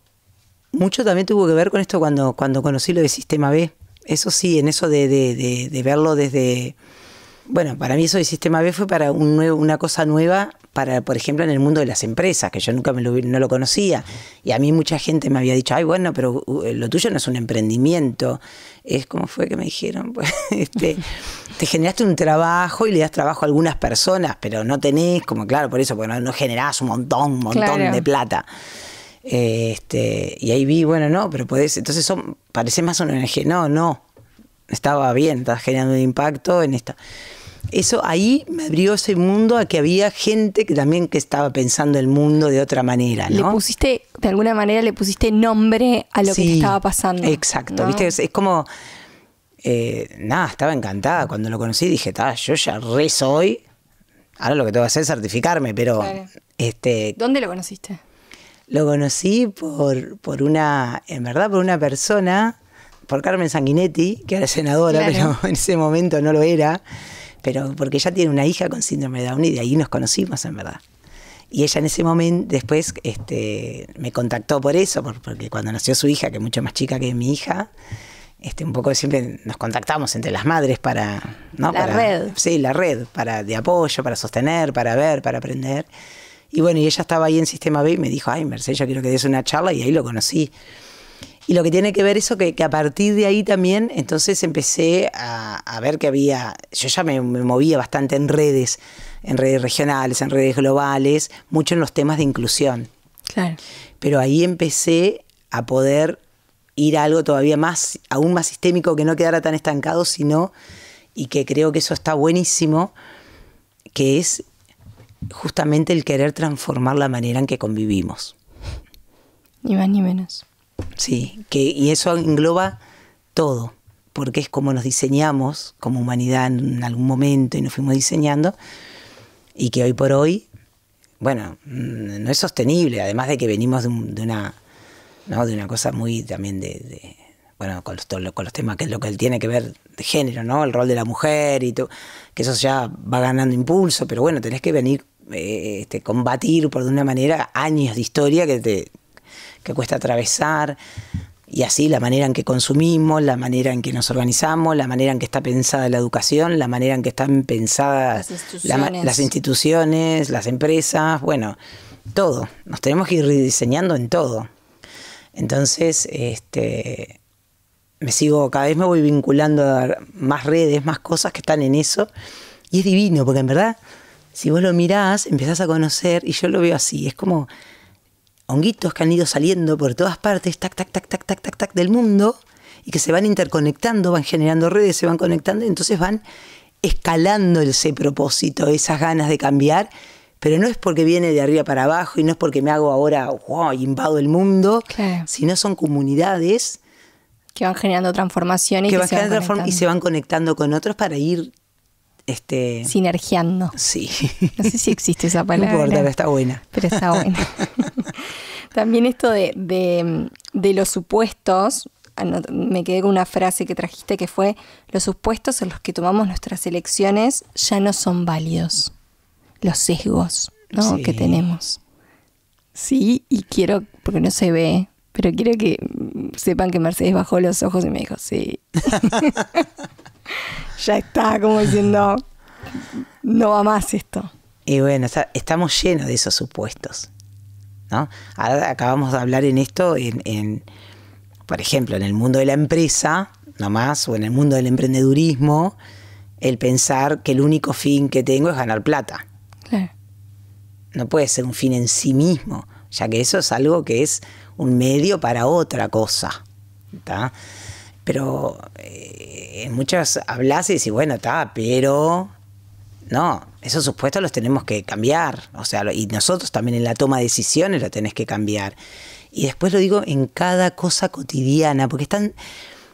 mucho también tuvo que ver con esto cuando, cuando conocí lo de Sistema B. Eso sí, en eso de, verlo desde... Bueno, para mí eso de Sistema B fue para una cosa nueva para, por ejemplo, en el mundo de las empresas, que yo nunca me lo, no lo conocía. Y a mí mucha gente me había dicho, ay, bueno, pero uh, uh, lo tuyo no es un emprendimiento. Es como fue que me dijeron, <laughs> pues, este, te generaste un trabajo y le das trabajo a algunas personas, pero no tenés, como claro, por eso, porque no, generás un montón, montón de plata. Este, y ahí vi, bueno, no, pero podés, entonces son, parece más una ONG. No, no, estaba bien, estás generando un impacto en esta eso ahí me abrió ese mundo a que había gente que también que estaba pensando el mundo de otra manera, ¿no? Le pusiste, de alguna manera le pusiste nombre a lo que estaba pasando. Exacto, viste, es, como, eh, nada, estaba encantada. Cuando lo conocí dije, yo ya re soy, ahora lo que tengo que hacer es certificarme, pero... Este, ¿Dónde lo conociste? Lo conocí por, una, en verdad, por una persona, por Carmen Sanguinetti, que era senadora, pero <laughs> en ese momento no lo era pero porque ella tiene una hija con síndrome de Down y de ahí nos conocimos en verdad. Y ella en ese momento después este, me contactó por eso, porque cuando nació su hija, que es mucho más chica que mi hija, este, un poco siempre nos contactamos entre las madres para... La red. Sí, la red, para, de apoyo, para sostener, para ver, para aprender. Y bueno, y ella estaba ahí en Sistema B y me dijo, ay, Mercedes, yo quiero que des una charla y ahí lo conocí. Y lo que tiene que ver eso, que, que a partir de ahí también, entonces empecé a, ver que había, yo ya me, me, movía bastante en redes, en redes regionales, en redes globales, mucho en los temas de inclusión. Claro. Pero ahí empecé a poder ir a algo todavía más, aún más sistémico, que no quedara tan estancado, sino, y que creo que eso está buenísimo, que es justamente el querer transformar la manera en que convivimos. Ni más ni menos. Sí, que, y eso engloba todo, porque es como nos diseñamos como humanidad en algún momento y nos fuimos diseñando, y que hoy por hoy, bueno, mm, no es sostenible, además de que venimos de, una, de una cosa muy también de, bueno, con los, con los, temas que es lo que tiene que ver de género, ¿no? El rol de la mujer y todo, que eso ya va ganando impulso, pero bueno, tenés que venir, eh, este, combatir por de una manera años de historia que te que cuesta atravesar, y así la manera en que consumimos, la manera en que nos organizamos, la manera en que está pensada la educación, la manera en que están pensadas las instituciones, las, empresas, bueno, todo. Nos tenemos que ir rediseñando en todo. Entonces, este, me sigo, cada vez me voy vinculando a más redes, más cosas que están en eso. Y es divino, porque en verdad, si vos lo mirás, empezás a conocer, y yo lo veo así, es como honguitos que han ido saliendo por todas partes, tac, tac, tac, tac, tac, tac, tac, del mundo, y que se van interconectando, van generando redes, se van conectando, y entonces van escalando ese propósito, esas ganas de cambiar, pero no es porque viene de arriba para abajo y no es porque me hago ahora, wow, invado el mundo, sino son comunidades que van generando transformaciones que, van generando y se van conectando con otros para ir este sinergiando. Sí. No sé si existe esa <laughs> palabra. pero está buena. Pero está buena. <laughs> También esto de, de, los supuestos, me quedé con una frase que trajiste que fue, los supuestos en los que tomamos nuestras elecciones ya no son válidos, los sesgos ¿no? que tenemos. Sí, y quiero, porque no se ve, pero quiero que sepan que Mercedes bajó los ojos y me dijo, sí. <laughs> ya está, como diciendo, no va más esto. Y bueno, estamos llenos de esos supuestos acabamos de hablar en esto, por ejemplo, en el mundo de la empresa, nomás, o en el mundo del emprendedurismo, el pensar que el único fin que tengo es ganar plata. No puede ser un fin en sí mismo, ya que eso es algo que es un medio para otra cosa. Pero eh, en muchas hablas y decís, bueno, está, pero no, esos supuestos los tenemos que cambiar. O sea, y nosotros también en la toma de decisiones lo tenés que cambiar. Y después lo digo en cada cosa cotidiana, porque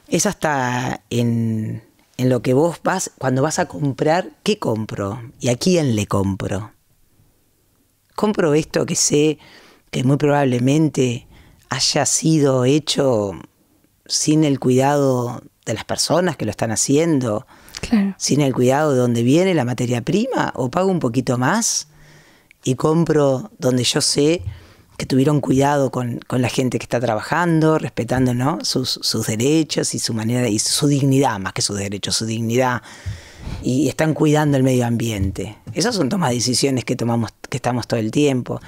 Es hasta en, en lo que vos vas, cuando vas a comprar, ¿qué compro? ¿Y a quién le compro? Compro esto que sé que muy probablemente haya sido hecho sin el cuidado de las personas que lo están haciendo sin el cuidado de dónde viene la materia prima, o pago un poquito más y compro donde yo sé que tuvieron cuidado con, la gente que está trabajando, respetando ¿no? sus, derechos y su manera y su dignidad, más que sus derechos, su dignidad. Y están cuidando el medio ambiente. Esas son tomas de decisiones que tomamos, que estamos todo el tiempo.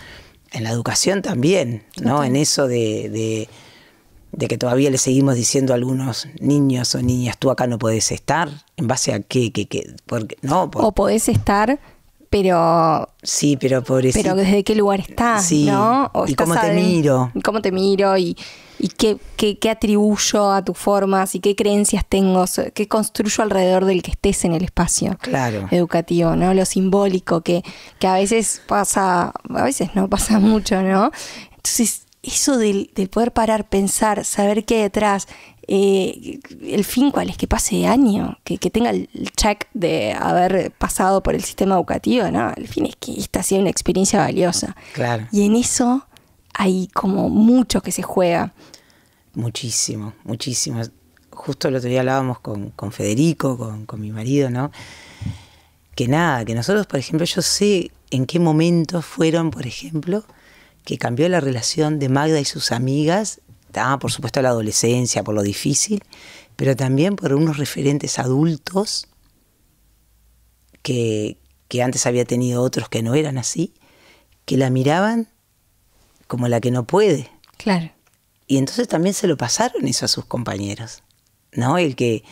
En la educación también, ¿no? En eso de de que todavía le seguimos diciendo a algunos niños o niñas, tú acá no puedes estar, en base a qué, qué, qué? Porque, no, o podés estar, pero... Sí, pero pobrecito. Pero desde qué lugar estás, ¿no? ¿Y cómo te miro? ¿Cómo te miro? ¿Y, y qué, qué, qué, atribuyo a tus formas? ¿Y qué creencias tengo? ¿Qué construyo alrededor del que estés en el espacio claro. educativo, ¿no? Lo simbólico, que, que a veces pasa, a veces no pasa mucho, ¿no? Entonces eso de poder parar, pensar, saber qué hay detrás, eh, el fin cuál es que pase año, que, tenga el check de haber pasado por el sistema educativo, ¿no? Al fin es que esta ha sido una experiencia valiosa. Claro. Y en eso hay como mucho que se juega. Muchísimo, muchísimo. Justo el otro día hablábamos con, con Federico, con, con mi marido, ¿no? Que nada, que nosotros, por ejemplo, yo sé en qué momentos fueron, por ejemplo, que cambió la relación de Magda y sus amigas, ah, por supuesto la adolescencia, por lo difícil, pero también por unos referentes adultos que, antes había tenido otros que no eran así, que la miraban como la que no puede. Claro. Y entonces también se lo pasaron eso a sus compañeros, ¿no? El que, eh,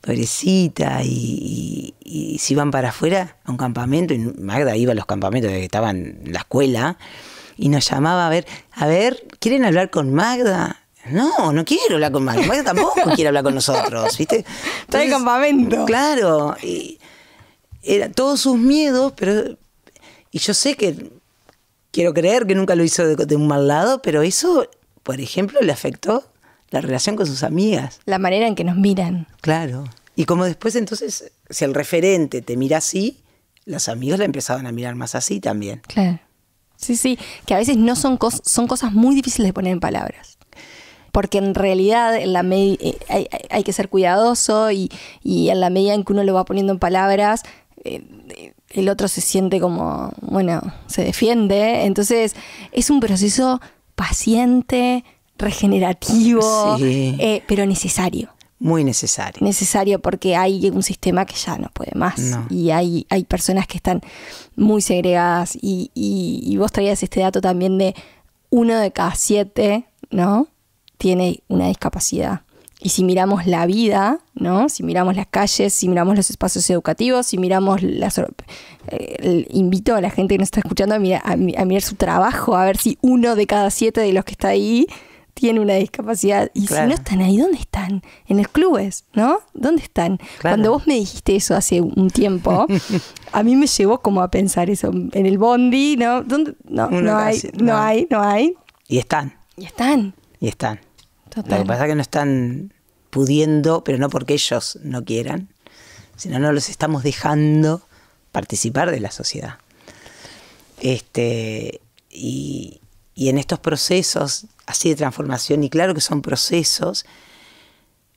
pobrecita, y, si se iban para afuera a un campamento, y Magda iba a los campamentos que estaban en la escuela, y nos llamaba a ver, a ver, ¿quieren hablar con Magda? No, no quiero hablar con Magda. Magda tampoco quiere hablar con nosotros, ¿viste? Está el campamento. Claro. Y era todos sus miedos, pero. Y yo sé que. Quiero creer que nunca lo hizo de, un mal lado, pero eso, por ejemplo, le afectó la relación con sus amigas. La manera en que nos miran. Claro. Y como después, entonces, si el referente te mira así, las amigas la empezaban a mirar más así también. Claro. Sí, sí, que a veces no son, son cosas muy difíciles de poner en palabras. Porque en realidad la eh, hay, que ser cuidadoso y, y, en la medida en que uno lo va poniendo en palabras, eh, eh, el otro se siente como, bueno, se defiende. Entonces es un proceso paciente, regenerativo, pero necesario. Muy necesario. Necesario porque hay un sistema que ya no puede más. Y hay, hay personas que están muy segregadas. Y, y, vos traías este dato también de uno de cada siete, ¿no? Tiene una discapacidad. Y si miramos la vida, ¿no? Si miramos las calles, si miramos los espacios educativos, si miramos las... Eh, invito a la gente que nos está escuchando a mirar, a mirar su trabajo, a ver si uno de cada siete de los que está ahí tiene una discapacidad. Y si no están ahí, ¿dónde están? En los clubes, ¿no? ¿Dónde están? Cuando vos me dijiste eso hace un tiempo, <laughs> a mí me llevó como a pensar eso. En el bondi, ¿no? No, no, hay, no, hay, no hay. Y están. Y están. Y están. Lo que pasa es que no están pudiendo, pero no porque ellos no quieran, sino no los estamos dejando participar de la sociedad. Este, y, y en estos procesos así de transformación, y claro que son procesos,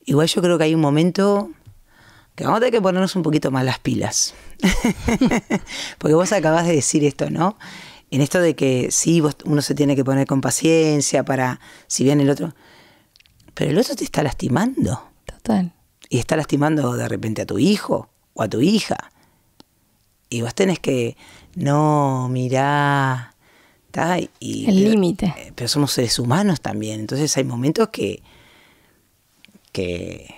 igual yo creo que hay un momento que vamos a tener que ponernos un poquito más las pilas. <laughs> Porque vos acabás de decir esto, ¿no? En esto de que sí, uno se tiene que poner con paciencia para, si bien el otro... Pero el otro te está lastimando. Total. Y está lastimando de repente a tu hijo o a tu hija. Y vos tenés que, no, mirá, el límite. Eh, pero, somos seres humanos también, entonces hay momentos que... que,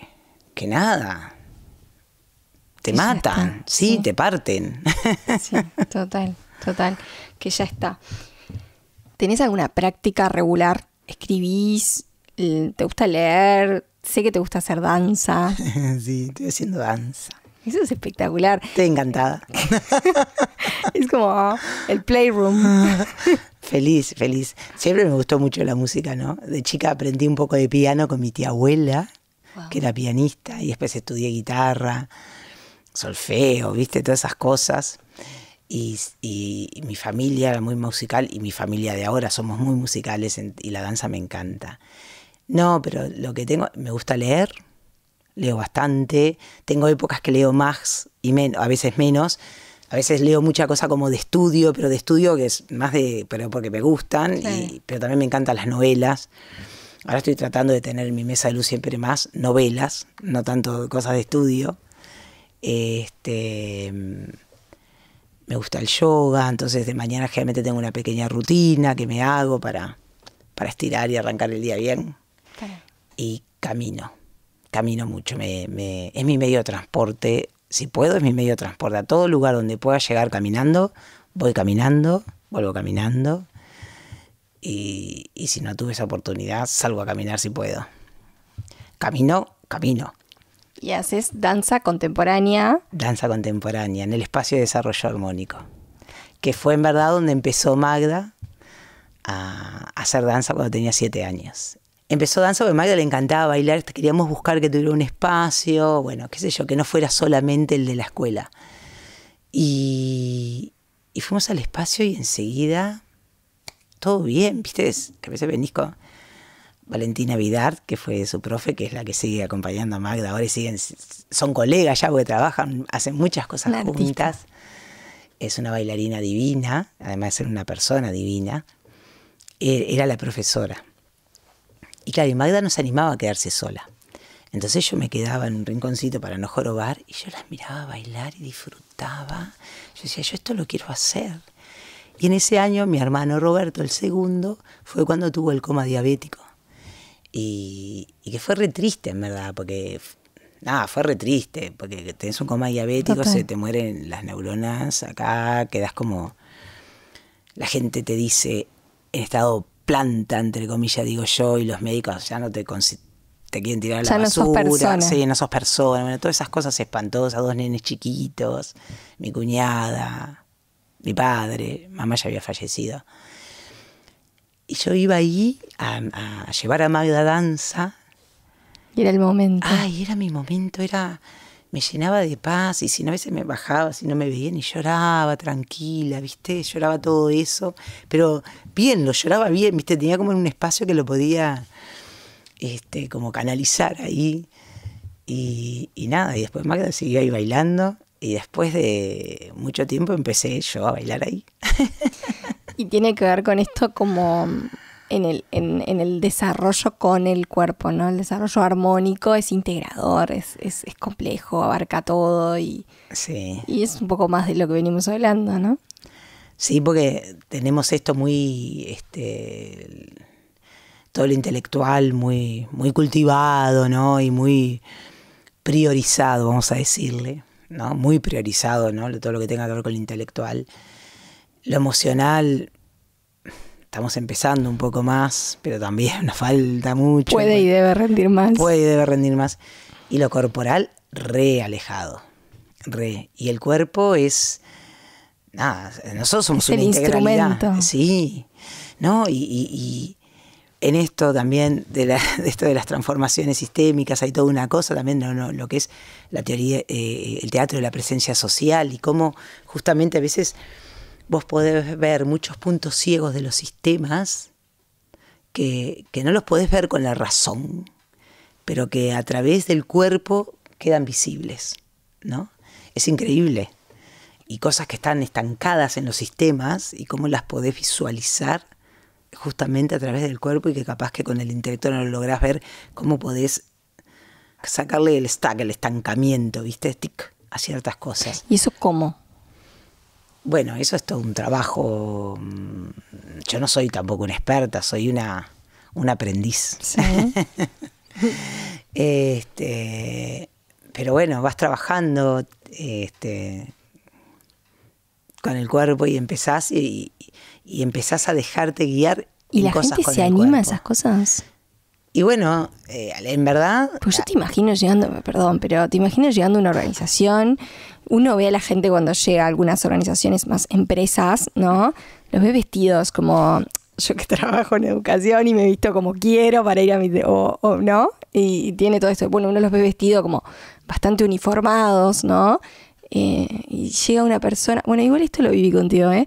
nada. Te matan, sí, te parten. <laughs> Sí, total, total, que ya está. ¿Tenés alguna práctica regular? ¿Escribís? ¿Te gusta leer? Sé que te gusta hacer danza. <laughs> sí, estoy haciendo danza. Eso es espectacular. Estoy encantada. <laughs> es como ah, el playroom. <laughs> feliz, feliz. Siempre me gustó mucho la música, ¿no? De chica aprendí un poco de piano con mi tía abuela, que era pianista, y después estudié guitarra, solfeo, viste, todas esas cosas. Y, mi familia era muy musical y mi familia de ahora somos muy musicales y la danza me encanta. No, pero lo que tengo, me gusta leer, leo bastante, tengo épocas que leo más y menos, a veces menos. A veces leo mucha cosa como de estudio, pero de estudio que es más de, pero porque me gustan, y, pero también me encantan las novelas. Ahora estoy tratando de tener mi mesa de luz siempre más novelas, no tanto cosas de estudio. Este, mm, me gusta el yoga, entonces de mañana generalmente tengo una pequeña rutina que me hago para, para estirar y arrancar el día bien. Y camino camino mucho, me, es mi medio de transporte, si puedo es mi medio de transporte, a todo lugar donde pueda llegar caminando, voy caminando, vuelvo caminando, y, y si no tuve esa oportunidad, salgo a caminar si puedo. Camino, camino. Y haces danza contemporánea. Danza contemporánea, en el espacio de desarrollo armónico, que fue en verdad donde empezó Magda a hacer danza cuando tenía siete años empezó danza porque Magda le encantaba bailar, queríamos buscar que tuviera un espacio, bueno, qué sé yo, que no fuera solamente el de la escuela. Y, fuimos al espacio y enseguida, todo bien, ¿viste? que a venís con Valentina Vidar, que fue su profe, que es la que sigue acompañando a Magda ahora siguen, son colegas ya porque trabajan, hacen muchas cosas juntas. Es una bailarina divina, además de ser una persona divina. E, era la profesora y claro, y Magda no se animaba a quedarse sola. Entonces yo me quedaba en un rinconcito para no jorobar y yo las miraba bailar y disfrutaba. Yo decía, yo esto lo quiero hacer. Y en ese año mi hermano Roberto, el segundo, fue cuando tuvo el coma diabético. Y, que fue re triste, en verdad, porque nada, fue re triste, porque tenés un coma diabético, se te mueren las neuronas acá, quedas como... La gente te dice en estado planta, entre comillas, digo yo, y los médicos ya no te quieren tirar la basura, persona. sí, no bueno, todas esas cosas espantosas, dos nenes chiquitos, mi cuñada, mi padre, mamá ya había fallecido. Y yo iba ahí a, llevar a Magda danza. Y era el momento. Ay, era mi momento, era me llenaba de paz y si no a veces me bajaba, si no me veían y lloraba tranquila, ¿viste? Lloraba todo eso, pero bien, lo lloraba bien, ¿viste? Tenía como un espacio que lo podía este, como canalizar ahí y, nada, y después Magda siguió ahí bailando y después de mucho tiempo empecé yo a bailar ahí. <laughs> y tiene que ver con esto como en el, en, el desarrollo con el cuerpo, ¿no? El desarrollo armónico es integrador, es, es, complejo, abarca todo y, sí. y es un poco más de lo que venimos hablando, ¿no? Sí, porque tenemos esto muy, este, todo lo intelectual muy, muy cultivado, ¿no? Y muy priorizado, vamos a decirle, ¿no? Muy priorizado, ¿no? Todo lo que tenga que ver con lo intelectual. Lo emocional, estamos empezando un poco más, pero también <laughs> nos falta mucho. Puede y debe rendir más. Puede y debe rendir más. Y lo corporal, re alejado. Re. Y el cuerpo es. Nada, nosotros somos un una el Instrumento. Sí. ¿No? Y, en esto también, <laughs> de, esto de las transformaciones sistémicas, hay toda una cosa también, lo que es la teoría, eh, el teatro de la presencia social y cómo justamente a veces vos podés ver muchos puntos ciegos de los sistemas que, no los podés ver con la razón, pero que a través del cuerpo quedan visibles, ¿no? Es increíble. Y cosas que están estancadas en los sistemas y cómo las podés visualizar justamente a través del cuerpo y que capaz que con el intelecto no lo lográs ver, cómo podés sacarle el stack, el estancamiento, ¿viste? a ciertas cosas. ¿Y eso cómo? Bueno, eso es todo un trabajo. Mm, yo no soy tampoco una experta, soy una, una aprendiz. <laughs> este, pero bueno, vas trabajando este, con el cuerpo y empezás y, y empezás a dejarte guiar. ¿Y la gente se anima a esas cosas? Y bueno, eh, en verdad. Pues yo ah, te imagino llegando, perdón, pero te imagino llegando a una organización uno ve a la gente cuando llega a algunas organizaciones más empresas, ¿no? Los ve vestidos como yo que <laughs> trabajo en educación y me he visto como quiero para ir a mi... O, ¿No? Y, tiene todo esto. Bueno, uno los ve vestidos como bastante uniformados, ¿no? Eh, y llega una persona, bueno, igual esto lo viví contigo, ¿eh?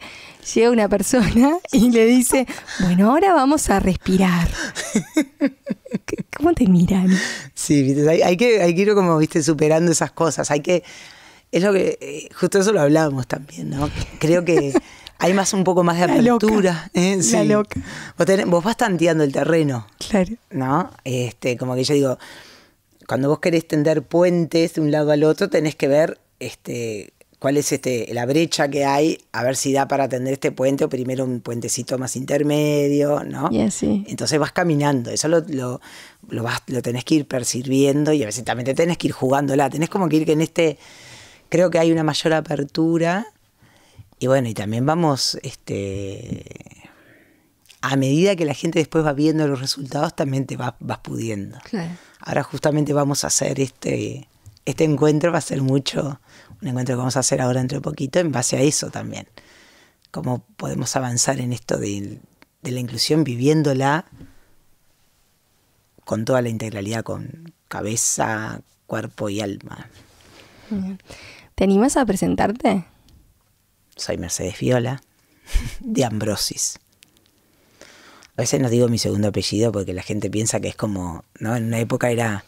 Llega una persona <laughs> y le dice, bueno, ahora vamos a respirar. <laughs> ¿Cómo te miran? Sí, hay, que, hay que ir como, viste, superando esas cosas. Hay que es lo que, eh, justo eso lo hablábamos también, ¿no? Creo que <laughs> hay más un poco más de apertura. ¿eh? Sí. loca. Vos, vas tanteando el terreno. Claro. ¿No? Este, como que yo digo, cuando vos querés tender puentes de un lado al otro, tenés que ver este, cuál es este, la brecha que hay, a ver si da para tender este puente o primero un puentecito más intermedio, ¿no? sí. Entonces vas caminando, eso lo, vas, lo tenés que ir percibiendo y a veces también te tenés que ir jugándola, tenés como que ir que en este creo que hay una mayor apertura y bueno, y también vamos, este, a medida que la gente después va viendo los resultados, también te vas, pudiendo. Ahora justamente vamos a hacer este, este encuentro, va a ser mucho, un encuentro que vamos a hacer ahora entre poquito en base a eso también. Cómo podemos avanzar en esto de, la inclusión viviéndola con toda la integralidad, con cabeza, cuerpo y alma. Bien. ¿Te animas a presentarte? Soy Mercedes Viola, de Ambrosis. A veces no digo mi segundo apellido porque la gente piensa que es como, ¿no? En una época era,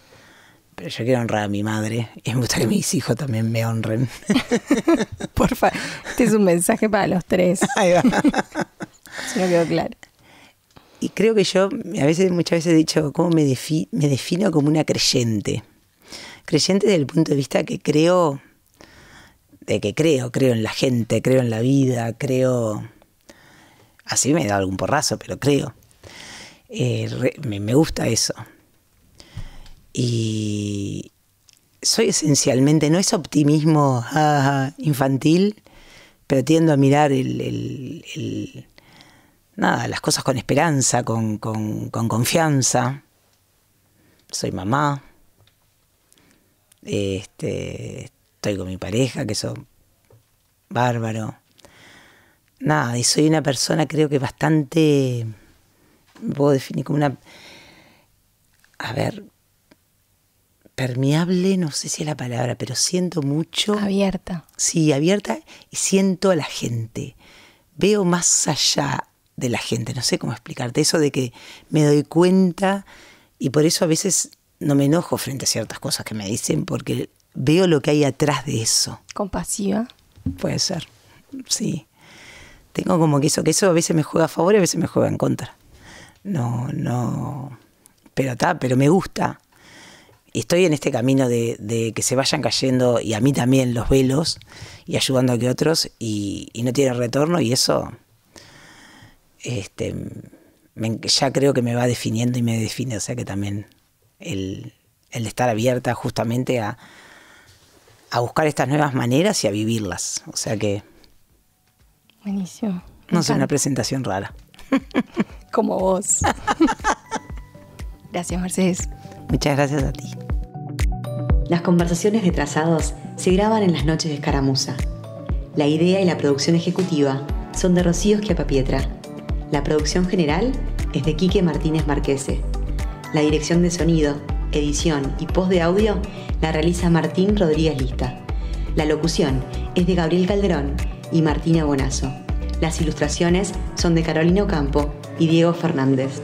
pero yo quiero honrar a mi madre y me gusta que mis hijos también me honren. <laughs> Porfa, este es un mensaje para los tres. <laughs> Ahí va. si no quedó claro. Y creo que yo a veces, muchas veces he dicho, ¿cómo me defino como una creyente? Creyente desde el punto de vista que creo de que creo, creo en la gente, creo en la vida, creo... Así me da algún porrazo, pero creo. Eh, me, gusta eso. Y soy esencialmente, no es optimismo infantil, pero tiendo a mirar el, nada, las cosas con esperanza, con, con confianza. Soy mamá. Este, estoy con mi pareja, que son bárbaro. Nada, y soy una persona creo que bastante, me puedo definir como una, a ver, permeable, no sé si es la palabra, pero siento mucho. Abierta. Sí, abierta y siento a la gente. Veo más allá de la gente, no sé cómo explicarte eso de que me doy cuenta y por eso a veces no me enojo frente a ciertas cosas que me dicen porque veo lo que hay atrás de eso. ¿Compasiva? Puede ser, sí. Tengo como que eso, que eso a veces me juega a favor y a veces me juega en contra. No, no. Pero está, pero me gusta. Estoy en este camino de, que se vayan cayendo y a mí también los velos y ayudando a que otros y, no tiene retorno y eso este, ya creo que me va definiendo y me define. O sea que también el, el estar abierta justamente a, a buscar estas nuevas maneras y a vivirlas. O sea que... Buenísimo. No sé, una presentación rara. <laughs> Como vos. <laughs> gracias, Mercedes. Muchas gracias a ti. Las conversaciones de trazados se graban en las noches de Escaramuza. La idea y la producción ejecutiva son de Rocío Schiapapietra... La producción general es de Quique Martínez Marquese. La dirección de sonido edición y post de audio la realiza Martín Rodríguez Lista. La locución es de Gabriel Calderón y Martina Bonazo. Las ilustraciones son de Carolina Campo y Diego Fernández.